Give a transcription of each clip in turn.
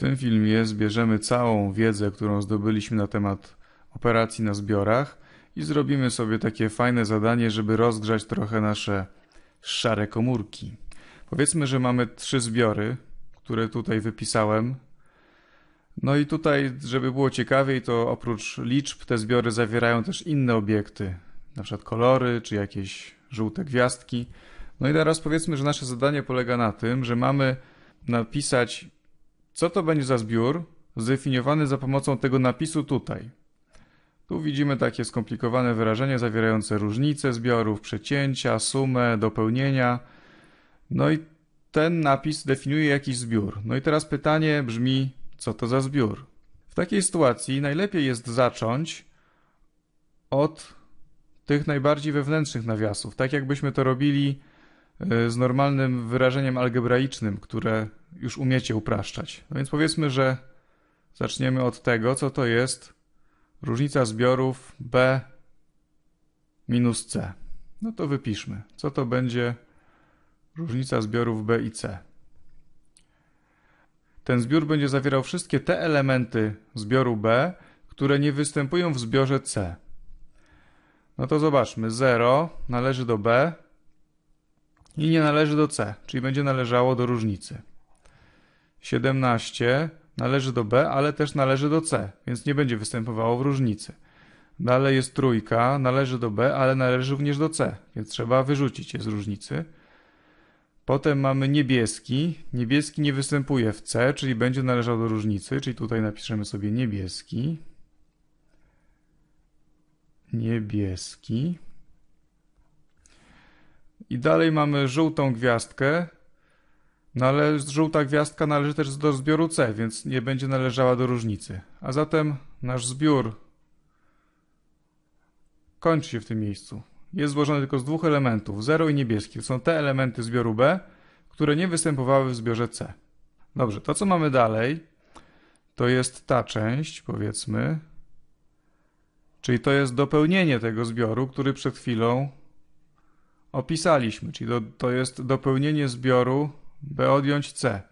tym filmie zbierzemy całą wiedzę, którą zdobyliśmy na temat operacji na zbiorach i zrobimy sobie takie fajne zadanie, żeby rozgrzać trochę nasze szare komórki. Powiedzmy, że mamy trzy zbiory, które tutaj wypisałem. No i tutaj, żeby było ciekawiej, to oprócz liczb te zbiory zawierają też inne obiekty, na przykład kolory czy jakieś żółte gwiazdki. No i teraz powiedzmy, że nasze zadanie polega na tym, że mamy napisać co to będzie za zbiór, zdefiniowany za pomocą tego napisu tutaj. Tu widzimy takie skomplikowane wyrażenie zawierające różnice zbiorów, przecięcia, sumę, dopełnienia. No i ten napis definiuje jakiś zbiór. No i teraz pytanie brzmi, co to za zbiór? W takiej sytuacji najlepiej jest zacząć od tych najbardziej wewnętrznych nawiasów, tak jakbyśmy to robili e, z normalnym wyrażeniem algebraicznym, które już umiecie upraszczać. No więc powiedzmy, że zaczniemy od tego, co to jest różnica zbiorów B minus C. No to wypiszmy, co to będzie różnica zbiorów B i C. Ten zbiór będzie zawierał wszystkie te elementy zbioru B, które nie występują w zbiorze C. No to zobaczmy, 0 należy do B i nie należy do C, czyli będzie należało do różnicy. 17 należy do B, ale też należy do C, więc nie będzie występowało w różnicy. Dalej jest trójka, należy do B, ale należy również do C, więc trzeba wyrzucić je z różnicy. Potem mamy niebieski. Niebieski nie występuje w C, czyli będzie należał do różnicy, czyli tutaj napiszemy sobie niebieski. Niebieski. I dalej mamy żółtą gwiazdkę, no ale żółta gwiazdka należy też do zbioru C, więc nie będzie należała do różnicy. A zatem nasz zbiór kończy się w tym miejscu. Jest złożony tylko z dwóch elementów, 0 i niebieski. To są te elementy zbioru B, które nie występowały w zbiorze C. Dobrze, to co mamy dalej, to jest ta część, powiedzmy, czyli to jest dopełnienie tego zbioru, który przed chwilą opisaliśmy, czyli to, to jest dopełnienie zbioru B odjąć C.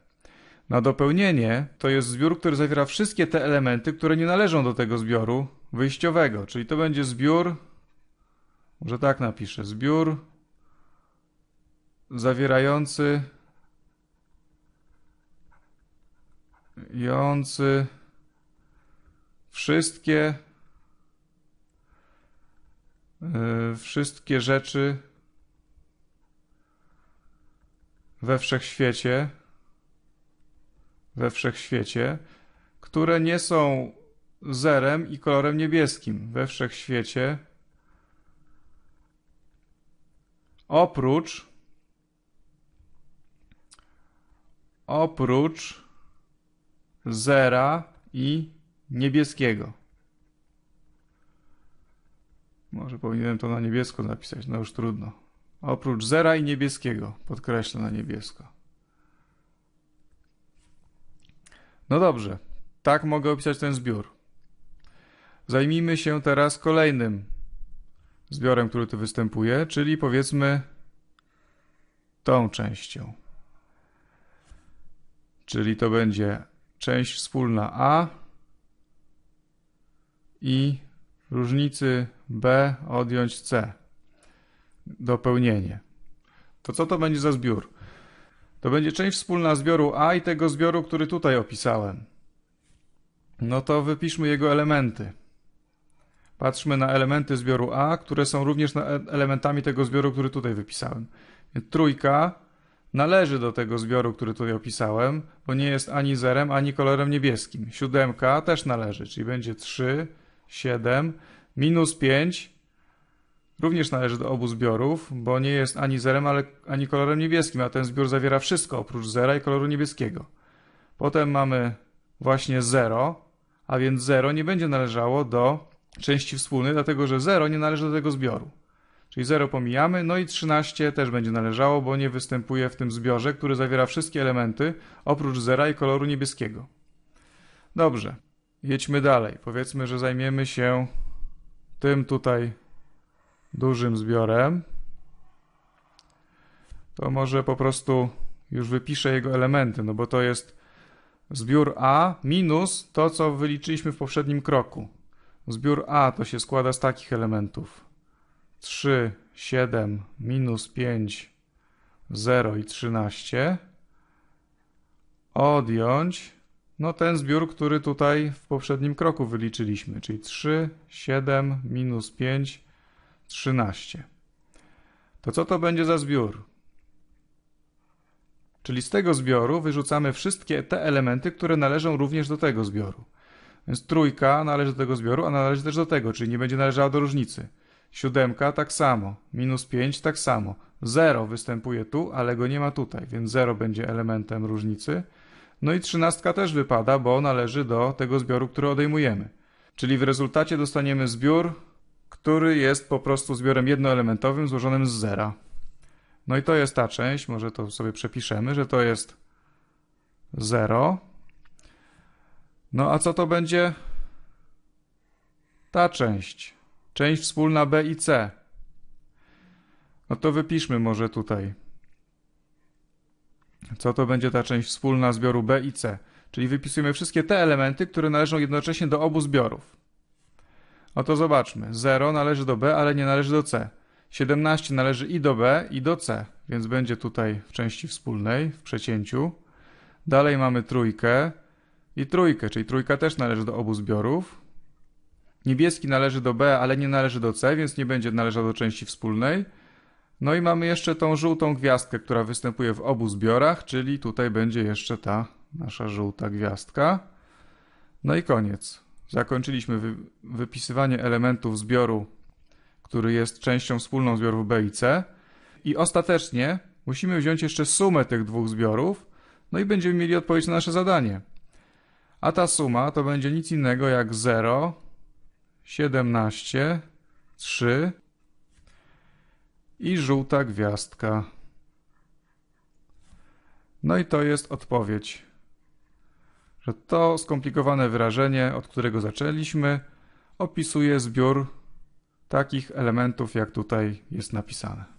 Na dopełnienie to jest zbiór, który zawiera wszystkie te elementy, które nie należą do tego zbioru wyjściowego, czyli to będzie zbiór, może tak napiszę, zbiór zawierający jący wszystkie yy, wszystkie rzeczy we wszechświecie, we wszechświecie, które nie są zerem i kolorem niebieskim we wszechświecie, oprócz oprócz zera i niebieskiego. Może powinienem to na niebiesko napisać, no już trudno. Oprócz zera i niebieskiego, podkreślę na niebiesko. No dobrze, tak mogę opisać ten zbiór. Zajmijmy się teraz kolejnym zbiorem, który tu występuje, czyli powiedzmy tą częścią. Czyli to będzie część wspólna A i różnicy B odjąć C dopełnienie. To co to będzie za zbiór? To będzie część wspólna zbioru A i tego zbioru, który tutaj opisałem. No to wypiszmy jego elementy. Patrzmy na elementy zbioru A, które są również e, elementami tego zbioru, który tutaj wypisałem. Więc trójka należy do tego zbioru, który tutaj opisałem, bo nie jest ani zerem, ani kolorem niebieskim. Siódemka też należy, czyli będzie 3, 7, minus 5, również należy do obu zbiorów, bo nie jest ani zerem, ale, ani kolorem niebieskim, a ten zbiór zawiera wszystko oprócz zera i koloru niebieskiego. Potem mamy właśnie 0, a więc 0 nie będzie należało do części wspólnej, dlatego że 0 nie należy do tego zbioru. Czyli 0 pomijamy, no i 13 też będzie należało, bo nie występuje w tym zbiorze, który zawiera wszystkie elementy oprócz zera i koloru niebieskiego. Dobrze, jedźmy dalej. Powiedzmy, że zajmiemy się tym tutaj dużym zbiorem, to może po prostu już wypiszę jego elementy, no bo to jest zbiór A minus to, co wyliczyliśmy w poprzednim kroku. Zbiór A to się składa z takich elementów. 3, 7, minus 5, 0 i 13. Odjąć no ten zbiór, który tutaj w poprzednim kroku wyliczyliśmy, czyli 3, 7, minus 5, 0. 13. To co to będzie za zbiór? Czyli z tego zbioru wyrzucamy wszystkie te elementy, które należą również do tego zbioru. Więc trójka należy do tego zbioru, a należy też do tego, czyli nie będzie należała do różnicy. Siódemka tak samo, minus 5 tak samo. 0 występuje tu, ale go nie ma tutaj, więc 0 będzie elementem różnicy. No i trzynastka też wypada, bo należy do tego zbioru, który odejmujemy. Czyli w rezultacie dostaniemy zbiór który jest po prostu zbiorem jednoelementowym złożonym z zera. No i to jest ta część, może to sobie przepiszemy, że to jest 0. No a co to będzie? Ta część, część wspólna B i C. No to wypiszmy może tutaj. Co to będzie ta część wspólna zbioru B i C? Czyli wypisujemy wszystkie te elementy, które należą jednocześnie do obu zbiorów. Oto zobaczmy. 0 należy do B, ale nie należy do C. 17 należy i do B, i do C, więc będzie tutaj w części wspólnej, w przecięciu. Dalej mamy trójkę i trójkę, czyli trójka też należy do obu zbiorów. Niebieski należy do B, ale nie należy do C, więc nie będzie należał do części wspólnej. No i mamy jeszcze tą żółtą gwiazdkę, która występuje w obu zbiorach, czyli tutaj będzie jeszcze ta nasza żółta gwiazdka. No i koniec. Zakończyliśmy wy wypisywanie elementów zbioru, który jest częścią wspólną zbiorów B i C. I ostatecznie musimy wziąć jeszcze sumę tych dwóch zbiorów, no i będziemy mieli odpowiedź na nasze zadanie. A ta suma to będzie nic innego jak 0, 17, 3 i żółta gwiazdka. No i to jest odpowiedź że to skomplikowane wyrażenie, od którego zaczęliśmy, opisuje zbiór takich elementów, jak tutaj jest napisane.